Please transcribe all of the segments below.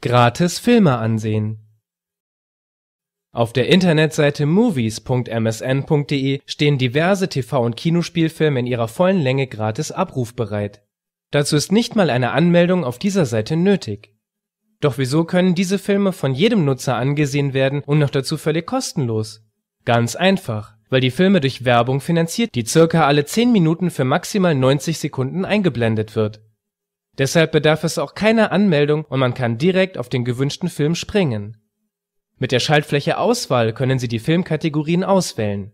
Gratis Filme ansehen. Auf der Internetseite movies.msn.de stehen diverse TV und Kinospielfilme in ihrer vollen Länge gratis abrufbereit. Dazu ist nicht mal eine Anmeldung auf dieser Seite nötig. Doch wieso können diese Filme von jedem Nutzer angesehen werden und noch dazu völlig kostenlos? Ganz einfach, weil die Filme durch Werbung finanziert, die circa alle 10 Minuten für maximal 90 Sekunden eingeblendet wird Deshalb bedarf es auch keiner Anmeldung und man kann direkt auf den gewünschten Film springen. Mit der Schaltfläche Auswahl können Sie die Filmkategorien auswählen.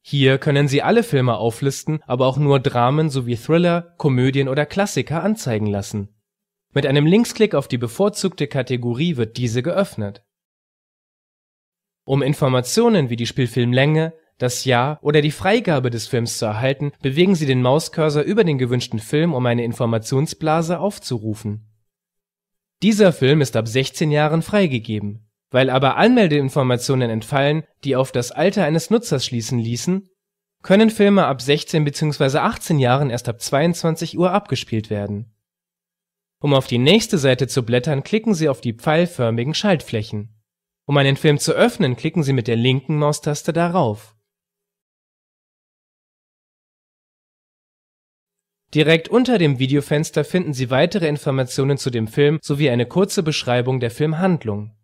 Hier können Sie alle Filme auflisten, aber auch nur Dramen sowie Thriller, Komödien oder Klassiker anzeigen lassen. Mit einem Linksklick auf die bevorzugte Kategorie wird diese geöffnet. Um Informationen wie die Spielfilmlänge das Ja oder die Freigabe des Films zu erhalten, bewegen Sie den Mauscursor über den gewünschten Film, um eine Informationsblase aufzurufen. Dieser Film ist ab 16 Jahren freigegeben. Weil aber Anmeldeinformationen entfallen, die auf das Alter eines Nutzers schließen ließen, können Filme ab 16 bzw. 18 Jahren erst ab 22 Uhr abgespielt werden. Um auf die nächste Seite zu blättern, klicken Sie auf die pfeilförmigen Schaltflächen. Um einen Film zu öffnen, klicken Sie mit der linken Maustaste darauf Direkt unter dem Videofenster finden Sie weitere Informationen zu dem Film sowie eine kurze Beschreibung der Filmhandlung.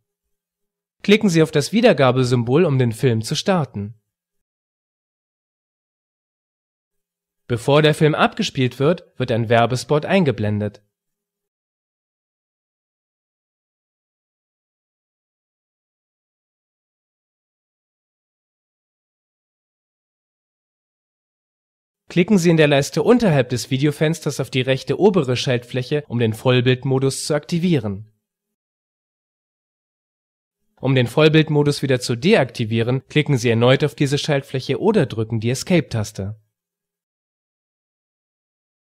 Klicken Sie auf das Wiedergabesymbol, um den Film zu starten. Bevor der Film abgespielt wird, wird ein Werbespot eingeblendet Klicken Sie in der Leiste unterhalb des Videofensters auf die rechte obere Schaltfläche, um den Vollbildmodus zu aktivieren. Um den Vollbildmodus wieder zu deaktivieren, klicken Sie erneut auf diese Schaltfläche oder drücken die Escape-Taste